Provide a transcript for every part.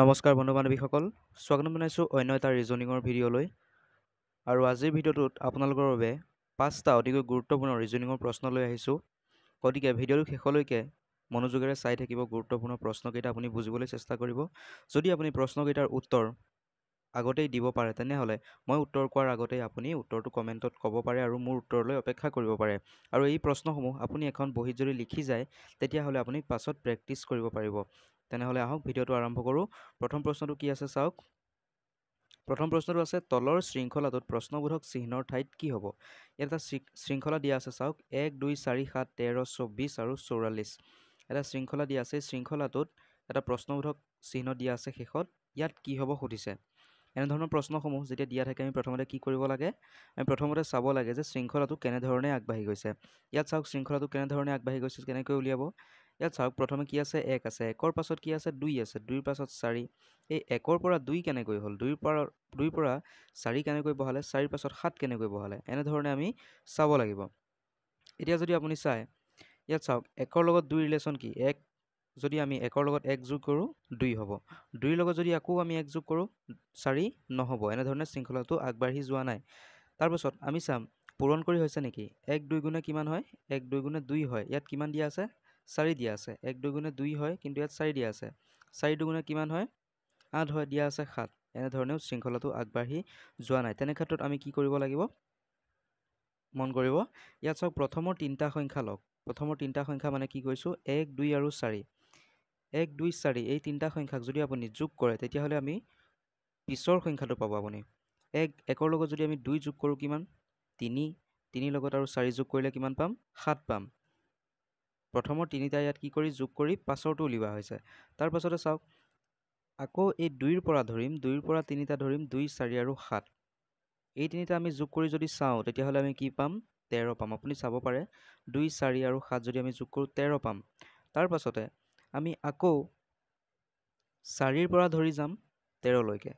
নমস্কাৰ বন্ধু বান্ধৱীসকল স্বাগতম জনাইছোঁ অন্য এটা ৰিজনিঙৰ ভিডিঅ'লৈ আৰু আজিৰ ভিডিঅ'টোত আপোনালোকৰ বাবে পাঁচটা অতিকৈ গুৰুত্বপূৰ্ণ ৰিজনিঙৰ প্ৰশ্ন লৈ আহিছোঁ গতিকে ভিডিঅ'টো শেষলৈকে মনোযোগেৰে চাই থাকিব গুৰুত্বপূৰ্ণ প্ৰশ্নকেইটা আপুনি বুজিবলৈ চেষ্টা কৰিব যদি আপুনি প্ৰশ্নকেইটাৰ উত্তৰ আগতেই দিব পাৰে তেনেহ'লে মই উত্তৰ কোৱাৰ আগতেই আপুনি উত্তৰটো কমেণ্টত ক'ব পাৰে আৰু মোৰ উত্তৰলৈ অপেক্ষা কৰিব পাৰে আৰু এই প্ৰশ্নসমূহ আপুনি এখন বহীত যদি লিখি যায় তেতিয়াহ'লে আপুনি পাছত প্ৰেক্টিছ কৰিব পাৰিব তেনেহ'লে আহক ভিডিঅ'টো আৰম্ভ কৰোঁ প্ৰথম প্ৰশ্নটো কি আছে চাওক প্ৰথম প্ৰশ্নটো আছে তলৰ শৃংখলাটোত প্ৰশ্নবোধক চিহ্নৰ ঠাইত কি হ'ব ইয়াত এটা শৃংখলা দিয়া আছে চাওক এক দুই চাৰি সাত তেৰ চৌব্বিছ আৰু চৌৰাল্লিছ এটা শৃংখলা দিয়া আছে শৃংখলাটোত এটা প্ৰশ্নবোধক চিহ্ন দিয়া আছে শেষত ইয়াত কি হ'ব সুধিছে এনেধৰণৰ প্ৰশ্নসমূহ যেতিয়া দিয়া থাকে আমি প্ৰথমতে কি কৰিব লাগে আমি প্ৰথমতে চাব লাগে যে শৃংখলাটো কেনেধৰণে আগবাঢ়ি গৈছে ইয়াত চাওক শৃংখলাটো কেনেধৰণে আগবাঢ়ি গৈছে কেনেকৈ উলিয়াব ইয়াত চাওক প্ৰথমে কি আছে এক আছে একৰ পাছত কি আছে দুই আছে দুইৰ পাছত চাৰি এই একৰ পৰা দুই কেনেকৈ হ'ল দুইৰ পৰা দুইৰ পৰা চাৰি কেনেকৈ বহালে চাৰিৰ পাছত সাত কেনেকৈ বহালে এনেধৰণে আমি চাব লাগিব এতিয়া যদি আপুনি চায় ইয়াত চাওক একৰ লগত দুই ৰিলেশ্যন কি এক যদি আমি একৰ লগত এক যোগ কৰোঁ দুই হ'ব দুইৰ লগত যদি আকৌ আমি এক যোগ কৰোঁ চাৰি নহ'ব এনেধৰণে শৃংখলাটো আগবাঢ়ি যোৱা নাই তাৰপাছত আমি চাম পূৰণ কৰি হৈছে নেকি এক দুই গুণে কিমান হয় এক দুই গুণে দুই হয় ইয়াত কিমান দিয়া আছে চাৰি দিয়া আছে এক দুই গুণে দুই হয় কিন্তু ইয়াত চাৰি দিয়া আছে চাৰি দুগুণে কিমান হয় আঠ হয় দিয়া আছে সাত এনেধৰণেও শৃংখলাটো আগবাঢ়ি যোৱা নাই তেনে ক্ষেত্ৰত আমি কি কৰিব লাগিব মন কৰিব ইয়াত চাওক প্ৰথমৰ তিনিটা সংখ্যা লওক প্ৰথমৰ তিনিটা সংখ্যা মানে কি কৈছোঁ এক দুই আৰু চাৰি এক দুই চাৰি এই তিনিটা সংখ্যাক যদি আপুনি যোগ কৰে তেতিয়াহ'লে আমি পিছৰ সংখ্যাটো পাব আপুনি এক একৰ লগত যদি আমি দুই যোগ কৰোঁ কিমান তিনি তিনিৰ লগত আৰু চাৰি যোগ কৰিলে কিমান পাম সাত পাম প্ৰথমৰ তিনিটা ইয়াত কি কৰি যোগ কৰি পাছৰটো উলিওৱা হৈছে তাৰপাছতে চাওক আকৌ এই দুইৰ পৰা ধৰিম দুইৰ পৰা তিনিটা ধৰিম দুই চাৰি আৰু সাত এই তিনিটা আমি যোগ কৰি যদি চাওঁ তেতিয়াহ'লে আমি কি পাম তেৰ পাম আপুনি চাব পাৰে দুই চাৰি আৰু সাত যদি আমি যোগ কৰোঁ তেৰ পাম তাৰপাছতে আমি আকৌ চাৰিৰ পৰা ধৰি যাম তেৰলৈকে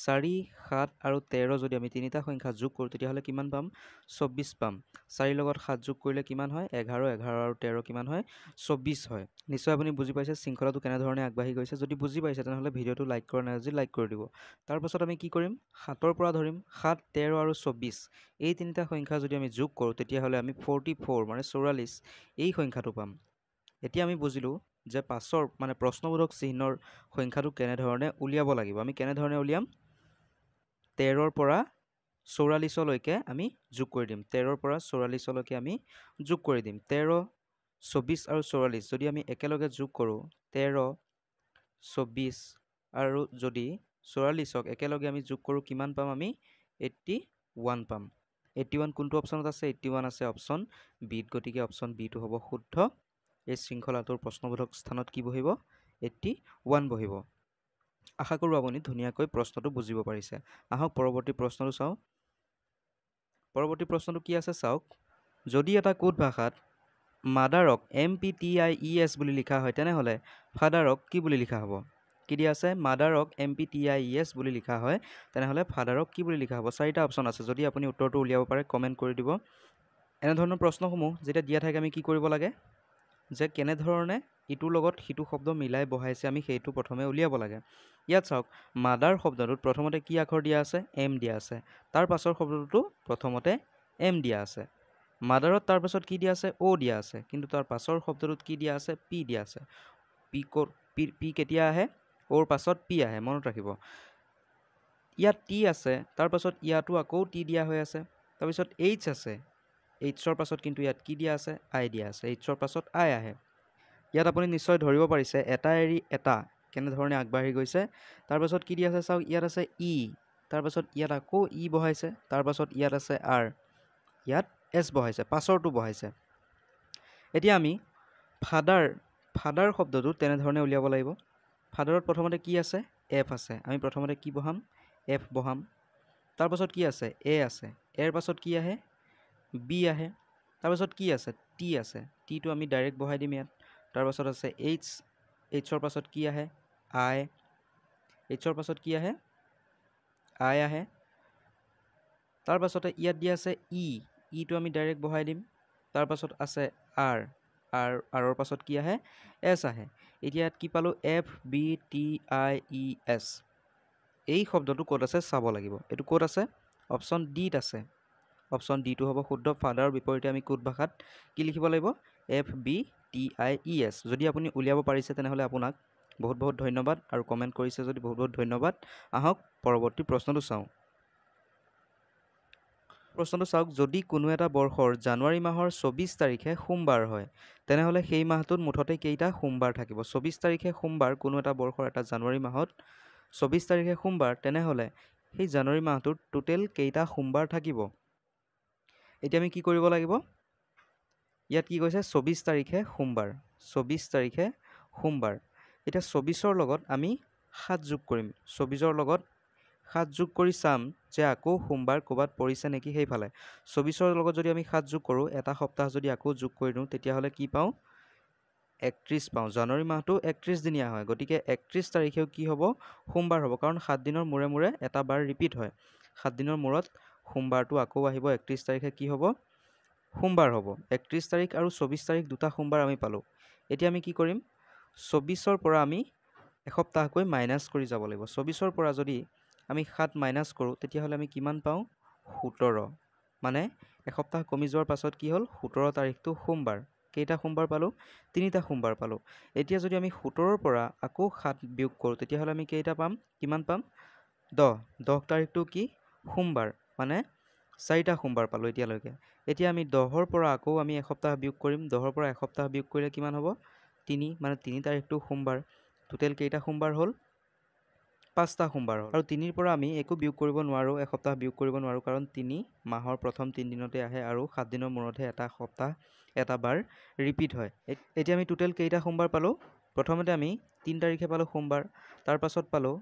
চাৰি সাত আৰু তেৰ যদি আমি তিনিটা সংখ্যা যোগ কৰোঁ তেতিয়াহ'লে কিমান পাম চৌব্বিছ পাম চাৰিৰ লগত সাত যোগ কৰিলে কিমান হয় এঘাৰ এঘাৰ আৰু তেৰ কিমান হয় চৌব্বিছ হয় নিশ্চয় আপুনি বুজি পাইছে শৃংখলাটো কেনেধৰণে আগবাঢ়ি গৈছে যদি বুজি পাইছে তেনেহ'লে ভিডিঅ'টো লাইক কৰা নাই যদি লাইক কৰি দিব তাৰপাছত আমি কি কৰিম সাতৰ পৰা ধৰিম সাত তেৰ আৰু চৌব্বিছ এই তিনিটা সংখ্যা যদি আমি যোগ কৰোঁ তেতিয়াহ'লে আমি ফৰ্টি ফ'ৰ মানে চৌৰাল্লিছ এই সংখ্যাটো পাম এতিয়া আমি বুজিলোঁ যে পাছৰ মানে প্ৰশ্নবোধক চিহ্নৰ সংখ্যাটো কেনেধৰণে উলিয়াব লাগিব আমি কেনেধৰণে উলিয়াম তেৰৰ পৰা চৌৰাল্লিছলৈকে আমি যোগ কৰি দিম তেৰৰ পৰা চৌৰাল্লিছলৈকে আমি যোগ কৰি দিম তেৰ চৌব্বিছ আৰু চৌৰাল্লিছ যদি আমি একেলগে যোগ কৰোঁ তেৰ চৌব্বিছ আৰু যদি চৌৰাল্লিছক একেলগে আমি যোগ কৰোঁ কিমান পাম আমি এইট্টি ওৱান পাম এইট্টি ওৱান কোনটো অপশ্যনত আছে এইট্টি ওৱান আছে অপশ্যন বিত গতিকে অপশ্যন বিটো হ'ব শুদ্ধ এই শৃংখলাটোৰ প্ৰশ্নবোধক স্থানত কি বহিব এইটি ওৱান বহিব আশা কৰোঁ আপুনি ধুনীয়াকৈ প্ৰশ্নটো বুজিব পাৰিছে আহক পৰৱৰ্তী প্ৰশ্নটো চাওঁ পৰৱৰ্তী প্ৰশ্নটো কি আছে চাওক যদি এটা কোড ভাষাত মাদাৰক M P T I E S বুলি লিখা হয় তেনেহ'লে ফাদাৰক কি বুলি লিখা হ'ব কি দিয়া আছে মাদাৰক M P T I E S বুলি লিখা হয় তেনেহ'লে ফাদাৰক কি বুলি লিখা হ'ব চাৰিটা অপশ্যন আছে যদি আপুনি উত্তৰটো উলিয়াব পাৰে কমেণ্ট কৰি দিব এনেধৰণৰ প্ৰশ্নসমূহ যেতিয়া দিয়া থাকে আমি কি কৰিব লাগে যে কেনেধৰণে ইটোৰ লগত সিটো শব্দ মিলাই বহাইছে আমি সেইটো প্ৰথমে উলিয়াব লাগে ইয়াত চাওক মাদাৰ শব্দটোত প্ৰথমতে কি আখৰ দিয়া আছে এম দিয়া আছে তাৰ পাছৰ শব্দটোতো প্ৰথমতে এম দিয়া আছে মাদাৰত তাৰ পাছত কি দিয়া আছে অ' দিয়া আছে কিন্তু তাৰ পাছৰ শব্দটোত কি দিয়া আছে পি দিয়া আছে পি ক'ত পি পি কেতিয়া আহে অ'ৰ পাছত পি আহে মনত ৰাখিব ইয়াত টি আছে তাৰপাছত ইয়াতো আকৌ টি দিয়া হৈ আছে তাৰপিছত এইচ আছে এইটছৰ পাছত কিন্তু ইয়াত কি দিয়া আছে আই দিয়া আছে এইটছৰ পাছত আই আহে ইয়াত আপুনি নিশ্চয় ধৰিব পাৰিছে এটা এৰি এটা কেনেধৰণে আগবাঢ়ি গৈছে তাৰপাছত কি দিয়া আছে চাওক ইয়াত আছে ই e, তাৰপাছত ইয়াত আকৌ ই e বহাইছে তাৰপাছত ইয়াত আছে আৰ ইয়াত এছ বহাইছে পাছৰটো বহাইছে এতিয়া আমি ফাদাৰ ফাদাৰ শব্দটো তেনেধৰণে উলিয়াব লাগিব ফাদাৰত প্ৰথমতে কি আছে এফ আছে আমি প্ৰথমতে কি বহাম এফ বহাম তাৰপাছত কি আছে এ আছে এৰ পাছত কি আহে বি আহে তাৰপাছত কি আছে টি আছে টিটো আমি ডাইৰেক্ট বহাই দিম ইয়াত তাৰপাছত আছে এইচ এইচৰ পাছত কি আহে আই এইচৰ পাছত কি আহে আই আহে তাৰপাছতে ইয়াত দিয়া আছে ই e। ইটো e আমি ডাইৰেক্ট বহাই দিম তাৰপাছত আছে আৰ আৰ আৰৰ পাছত কি আহে এছ আহে এতিয়া ইয়াত কি পালোঁ F B T I E e, S এই শব্দটো ক'ত আছে চাব লাগিব এইটো ক'ত আছে অপশ্যন ডিত আছে অপশ্যন ডিটো হ'ব শুদ্ধ ফাডাৰৰ বিপৰীতে আমি কোড ভাষাত কি লিখিব লাগিব F B T I E S যদি আপুনি উলিয়াব পাৰিছে তেনেহ'লে আপোনাক বহুত বহুত ধন্যবাদ আৰু কমেণ্ট কৰিছে যদি বহুত বহুত ধন্যবাদ আহক পৰৱৰ্তী প্ৰশ্নটো চাওঁ প্ৰশ্নটো চাওক যদি কোনো এটা বৰ্ষৰ জানুৱাৰী মাহৰ চৌবিছ তাৰিখে সোমবাৰ হয় তেনেহ'লে সেই মাহটোত মুঠতে কেইটা সোমবাৰ থাকিব চৌবিছ তাৰিখে সোমবাৰ কোনো এটা বৰ্ষৰ এটা জানুৱাৰী মাহত চৌবিছ তাৰিখে সোমবাৰ তেনেহ'লে সেই জানুৱাৰী মাহটোত টোটেল কেইটা সোমবাৰ থাকিব এতিয়া আমি কি কৰিব লাগিব ইয়াত কি কৈছে চৌবিছ তাৰিখে সোমবাৰ চৌবিছ তাৰিখে সোমবাৰ এতিয়া চৌবিছৰ লগত আমি সাত যোগ কৰিম চৌবিছৰ লগত সাত যোগ কৰি চাম যে আকৌ সোমবাৰ ক'ৰবাত পৰিছে নেকি সেইফালে চৌবিছৰ লগত যদি আমি সাত যোগ কৰোঁ এটা সপ্তাহ যদি আকৌ যোগ কৰি দিওঁ তেতিয়াহ'লে কি পাওঁ একত্ৰিছ পাওঁ জানুৱাৰী মাহটো একত্ৰিছ দিনীয়া হয় গতিকে একত্ৰিছ তাৰিখেও কি হ'ব সোমবাৰ হ'ব কাৰণ সাতদিনৰ মূৰে মূৰে এটা বাৰ ৰিপিট হয় সাতদিনৰ মূৰত সোমবাৰটো আকৌ আহিব একত্ৰিছ তাৰিখে কি হ'ব সোমবাৰ হ'ব একত্ৰিছ তাৰিখ আৰু চৌবিছ তাৰিখ দুটা সোমবাৰ আমি পালোঁ এতিয়া আমি কি কৰিম চৌবিছৰ পৰা আমি এসপ্তাহকৈ মাইনাছ কৰি যাব লাগিব চৌবিছৰ পৰা যদি আমি সাত মাইনাছ কৰোঁ তেতিয়াহ'লে আমি কিমান পাওঁ সোতৰ মানে এসপ্তাহ কমি যোৱাৰ পাছত কি হ'ল সোতৰ তাৰিখটো সোমবাৰ কেইটা সোমবাৰ পালোঁ তিনিটা সোমবাৰ পালোঁ এতিয়া যদি আমি সোতৰৰ পৰা আকৌ সাত বিয়োগ কৰোঁ তেতিয়াহ'লে আমি কেইটা পাম কিমান পাম দহ দহ তাৰিখটো কি সোমবাৰ মানে চাৰিটা সোমবাৰ পালোঁ এতিয়ালৈকে এতিয়া আমি দহৰ পৰা আকৌ আমি এসপ্তাহ বিয়োগ কৰিম দহৰ পৰা এসপ্তাহ বিয়োগ কৰিলে কিমান হ'ব তিনি মানে তিনি তাৰিখটো সোমবাৰ টোটেল কেইটা সোমবাৰ হ'ল পাঁচটা সোমবাৰ আৰু তিনিৰ পৰা আমি একো বিয়োগ কৰিব নোৱাৰোঁ এসপ্তাহ বিয়োগ কৰিব নোৱাৰোঁ কাৰণ তিনি মাহৰ প্ৰথম তিনিদিনতে আহে আৰু সাতদিনৰ মূৰতহে এটা সপ্তাহ এটা বাৰ ৰিপিট হয় এতিয়া আমি টোটেল কেইটা সোমবাৰ পালোঁ প্ৰথমতে আমি তিনি তাৰিখে পালোঁ সোমবাৰ তাৰপাছত পালোঁ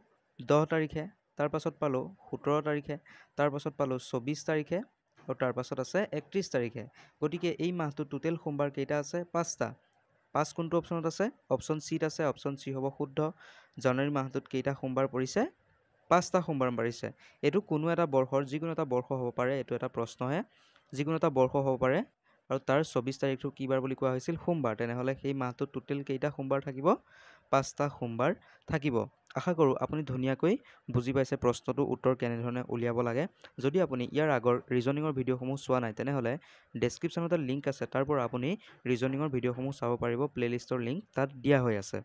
দহ তাৰিখে তাৰপাছত পালোঁ সোতৰ তাৰিখে তাৰপাছত পালোঁ চৌবিছ তাৰিখে আৰু তাৰপাছত আছে একত্ৰিছ তাৰিখে গতিকে এই মাহটোত টোটেল সোমবাৰ কেইটা আছে পাঁচটা পাঁচ কোনটো অপশ্যনত আছে অপশ্যন চিত আছে অপশ্যন চি হ'ব শুদ্ধ জানুৱাৰী মাহটোত কেইটা সোমবাৰ পৰিছে পাঁচটা সোমবাৰ পাৰিছে এইটো কোনো এটা বৰ্ষৰ যিকোনো এটা বৰ্ষ হ'ব পাৰে এইটো এটা প্ৰশ্নহে যিকোনো এটা বৰ্ষ হ'ব পাৰে আৰু তাৰ চৌবিছ তাৰিখটো কিবাৰ বুলি কোৱা হৈছিল সোমবাৰ তেনেহ'লে সেই মাহটোত টোটেল কেইটা সোমবাৰ থাকিব পাঁচটা সোমবাৰ থাকিব আশা কৰোঁ আপুনি ধুনীয়াকৈ বুজি পাইছে প্ৰশ্নটো উত্তৰ কেনেধৰণে উলিয়াব লাগে যদি আপুনি ইয়াৰ আগৰ ৰিজনিঙৰ ভিডিঅ'সমূহ চোৱা নাই তেনেহ'লে ডেছক্ৰিপশ্যনতে লিংক আছে তাৰ পৰা আপুনি ৰিজনিঙৰ ভিডিঅ'সমূহ চাব পাৰিব প্লে'লিষ্টৰ লিংক তাত দিয়া হৈ আছে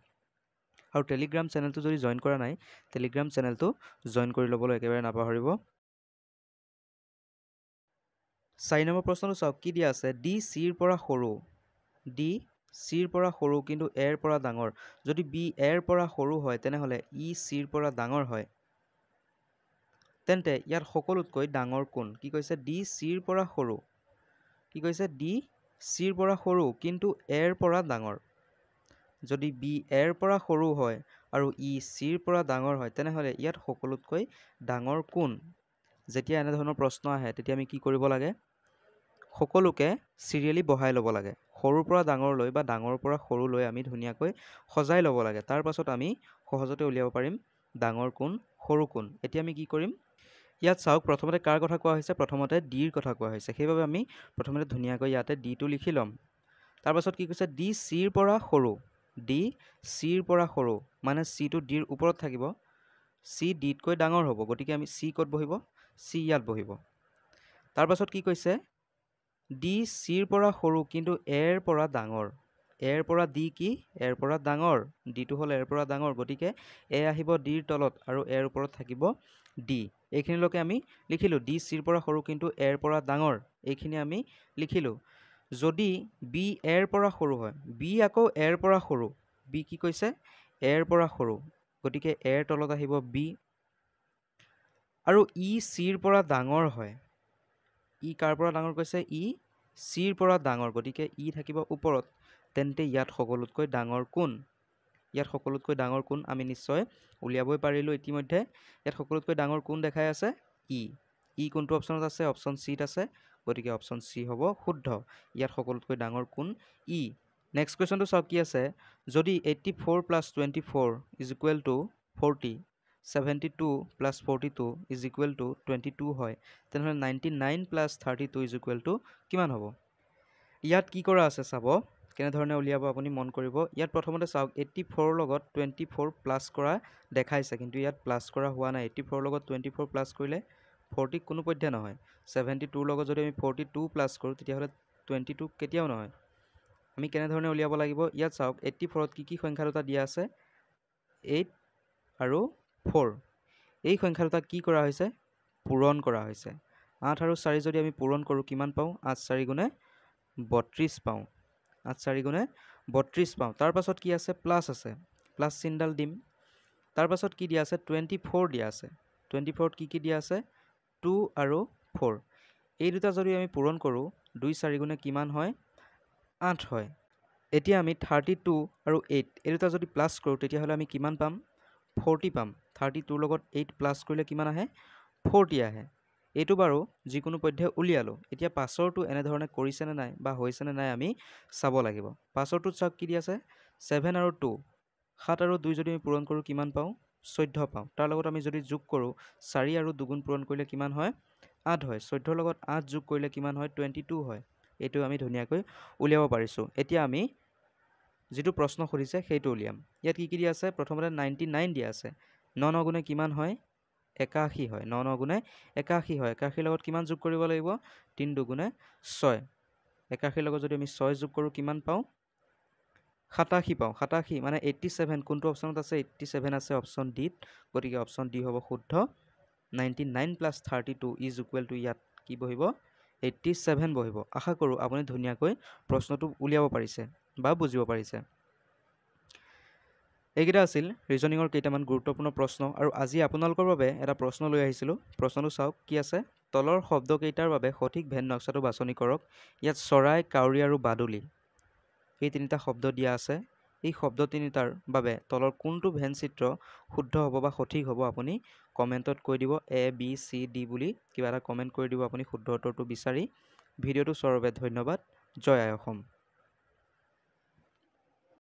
আৰু টেলিগ্ৰাম চেনেলটো যদি জইন কৰা নাই টেলিগ্ৰাম চেনেলটো জইন কৰি ল'বলৈ একেবাৰে নাপাহৰিব চাৰি নম্বৰ প্ৰশ্নটো চাওক কি দিয়া আছে ডি চিৰ পৰা সৰু ডি চিৰ পৰা সৰু কিন্তু এৰ পৰা ডাঙৰ যদি বি এৰ পৰা সৰু হয় তেনেহ'লে ই চিৰ পৰা ডাঙৰ হয় তেন্তে ইয়াত সকলোতকৈ ডাঙৰ কোন কি কৈছে ডি চিৰ পৰা সৰু কি কৈছে ডি চিৰ পৰা সৰু কিন্তু এৰ পৰা ডাঙৰ যদি বি এৰ পৰা সৰু হয় আৰু ই চিৰ পৰা ডাঙৰ হয় তেনেহ'লে ইয়াত সকলোতকৈ ডাঙৰ কোন যেতিয়া এনেধৰণৰ প্ৰশ্ন আহে তেতিয়া আমি কি কৰিব লাগে সকলোকে চিৰিয়েলি বহাই ল'ব লাগে সৰুৰ পৰা ডাঙৰলৈ বা ডাঙৰৰ পৰা সৰুলৈ আমি ধুনীয়াকৈ সজাই ল'ব লাগে তাৰ পাছত আমি সহজতে উলিয়াব পাৰিম ডাঙৰ কোণ সৰু কোণ এতিয়া আমি কি কৰিম ইয়াত চাওক প্ৰথমতে কাৰ কথা কোৱা হৈছে প্ৰথমতে ডিৰ কথা কোৱা হৈছে সেইবাবে আমি প্ৰথমতে ধুনীয়াকৈ ইয়াতে ডিটো লিখি ল'ম তাৰপাছত কি কৈছে ডি চিৰ পৰা সৰু ডি চিৰ পৰা সৰু মানে চিটো ডিৰ ওপৰত থাকিব চি ডিতকৈ ডাঙৰ হ'ব গতিকে আমি চি ক'ত বহিব চি ইয়াত বহিব তাৰপাছত কি কৈছে ডি চিৰ পৰা সৰু কিন্তু এৰ পৰা ডাঙৰ এৰ পৰা ডি কি এৰ পৰা ডাঙৰ ডিটো হ'ল এৰ পৰা ডাঙৰ গতিকে এ আহিব ডিৰ তলত আৰু এৰ ওপৰত থাকিব ডি এইখিনিলৈকে আমি লিখিলোঁ ডি চিৰ পৰা সৰু কিন্তু এৰ পৰা ডাঙৰ এইখিনি আমি লিখিলোঁ যদি বি এৰ পৰা সৰু হয় বি আকৌ এৰ পৰা সৰু বি কি কৈছে এৰ পৰা সৰু গতিকে এৰ তলত আহিব বি আৰু ই চিৰ পৰা ডাঙৰ হয় ই কাৰ পৰা ডাঙৰ কৈছে ই চিৰ পৰা ডাঙৰ গতিকে ই থাকিব ওপৰত তেন্তে ইয়াত সকলোতকৈ ডাঙৰ কোন ইয়াত সকলোতকৈ ডাঙৰ কোন আমি নিশ্চয় উলিয়াবই পাৰিলোঁ ইতিমধ্যে ইয়াত সকলোতকৈ ডাঙৰ কোন দেখাই আছে ই ই কোনটো অপশ্যনত আছে অপশ্যন চিত আছে গতিকে অপশ্যন চি হ'ব শুদ্ধ ইয়াত সকলোতকৈ ডাঙৰ কোন ই নেক্সট কুৱেশ্যনটো চাওক কি আছে যদি eighty four plus twenty four is equal to forty seventy two plus forty two is equal to twenty two হয় তেনেহ'লে ninety nine plus thirty two is equal to কিমান হ'ব ইয়াত কি কৰা আছে চাব কেনেধৰণে উলিয়াব আপুনি মন কৰিব ইয়াত প্ৰথমতে চাওক এইটি ফ'ৰ লগত টুৱেণ্টি ফ'ৰ প্লাছ কৰা দেখাইছে কিন্তু ইয়াত প্লাছ কৰা হোৱা নাই এইটি ফ'ৰ লগত টুৱেণ্টি ফ'ৰ প্লাছ কৰিলে ফৰ্টিক কোনো পধ্যে নহয় ছেভেণ্টি টুৰ লগত যদি আমি ফৰ্টি টু প্লাছ কৰোঁ তেতিয়াহ'লে টুৱেণ্টি টু কেতিয়াও নহয় আমি কেনেধৰণে উলিয়াব লাগিব ইয়াত চাওক এইটি ফ'ৰত কি কি সংখ্যা দুটা দিয়া আছে এইট আৰু ফ'ৰ এই সংখ্যা দুটা কি কৰা হৈছে পূৰণ কৰা হৈছে আঠ আৰু চাৰি যদি আমি পূৰণ কৰোঁ কিমান পাওঁ আঠ চাৰি গুণে বত্ৰিছ পাওঁ আঠ চাৰি গুণে বত্ৰিছ পাওঁ তাৰপাছত কি আছে প্লাছ আছে প্লাছ চিনডাল দিম তাৰপাছত কি দিয়া আছে টুৱেণ্টি ফ'ৰ দিয়া আছে টুৱেণ্টি ফ'ৰত কি কি দিয়া আছে টু আৰু ফ'ৰ এই দুটা যদি আমি পূৰণ কৰোঁ দুই চাৰি গুণে কিমান হয় আঠ হয় এতিয়া আমি থাৰ্টি টু আৰু এইট এই দুটা যদি প্লাছ কৰোঁ তেতিয়াহ'লে আমি কিমান পাম ফৰ্টি পাম থাৰ্টি টুৰ লগত এইট প্লাছ কৰিলে কিমান আহে ফৰ্টি আহে এইটো বাৰু যিকোনো পধ্যে উলিয়ালোঁ এতিয়া পাছৰটো এনেধৰণে কৰিছেনে নাই বা হৈছেনে নাই আমি চাব লাগিব পাছৰটোত চাওক কি দি আছে ছেভেন আৰু টু সাত আৰু দুই যদি আমি পূৰণ কৰোঁ কিমান পাওঁ চৈধ্য পাওঁ তাৰ লগত আমি যদি যোগ কৰোঁ চাৰি আৰু দুগুণ পূৰণ কৰিলে কিমান হয় আঠ হয় চৈধ্যৰ লগত আঠ যোগ কৰিলে কিমান হয় টুৱেণ্টি টু হয় এইটো আমি ধুনীয়াকৈ উলিয়াব পাৰিছোঁ এতিয়া আমি যিটো প্ৰশ্ন সুধিছে সেইটো উলিয়াম ইয়াত কি কি দিয়া আছে প্ৰথমতে নাইণ্টি নাইন দিয়া আছে ন ন গুণে কিমান হয় একাশী হয় ন ন গুণে একাশী হয় একাশীৰ লগত কিমান যোগ কৰিব লাগিব তিনি দুগুণে ছয় একাশীৰ লগত যদি আমি ছয় যোগ কৰোঁ কিমান পাওঁ সাতাশী পাওঁ সাতাশী মানে এইট্টি ছেভেন কোনটো অপশ্যনত আছে এইট্টি ছেভেন আছে অপশ্যন ডিত গতিকে অপশ্যন ডি হ'ব শুদ্ধ ninety nine plus thirty two is equal to ইয়াত কি বহিব এইট্টি ছেভেন বহিব আশা কৰোঁ আপুনি ধুনীয়াকৈ প্ৰশ্নটো উলিয়াব পাৰিছে বা বুজিব পাৰিছে এইকেইটা আছিল ৰিজনিঙৰ কেইটামান গুৰুত্বপূৰ্ণ প্ৰশ্ন আৰু আজি আপোনালোকৰ বাবে এটা প্ৰশ্ন লৈ আহিছিলোঁ প্ৰশ্নটো চাওক কি আছে তলৰ শব্দকেইটাৰ বাবে সঠিক ভেন নক্সাটো বাছনি কৰক ইয়াত চৰাই কাউৰী আৰু বাদুলি এই তিনিটা শব্দ দিয়া আছে এই শব্দ তিনিটাৰ বাবে তলৰ কোনটো ভেন চিত্ৰ শুদ্ধ হ'ব বা সঠিক হ'ব আপুনি কমেণ্টত কৈ দিব এ বি চি ডি বুলি কিবা এটা কমেণ্ট কৰি দিব আপুনি শুদ্ধ উত্তৰটো বিচাৰি ভিডিঅ'টো স্বৰূপে ধন্যবাদ জয় আই অসম